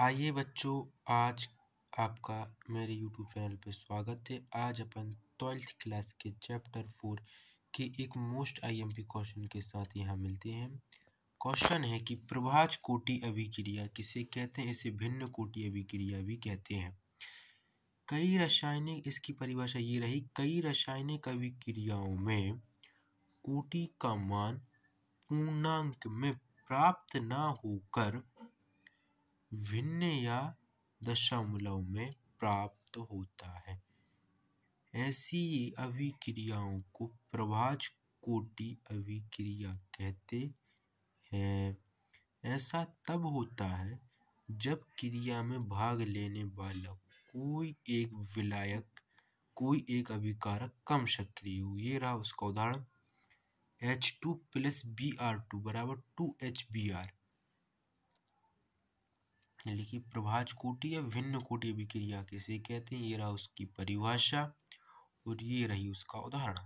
आइए बच्चों आज आपका मेरे यूट्यूब चैनल पर स्वागत है आज अपन ट्वेल्थ क्लास के चैप्टर फोर के एक मोस्ट आईएमपी क्वेश्चन के साथ यहाँ मिलते हैं क्वेश्चन है कि प्रभाज कोटि अभिक्रिया किसे कहते हैं इसे भिन्न कोटि अभिक्रिया भी कहते हैं कई रासायनिक इसकी परिभाषा ये रही कई रासायनिक अभिक्रियाओं में कोटि का मान पूर्णांक में प्राप्त ना होकर भिन्न या दशमलव में प्राप्त होता है ऐसी अभिक्रियाओं को प्रभाज कोटि अभिक्रिया कहते हैं ऐसा तब होता है जब क्रिया में भाग लेने वाला कोई एक विलायक कोई एक अभिकारक कम सक्रिय हो ये रहा उसका उदाहरण H two plus B R two बराबर टू एच बी आर लिखिए या भिन्न कोटी अभिक्रिया किसे कहते हैं ये रहा उसकी परिभाषा और ये रही उसका उदाहरण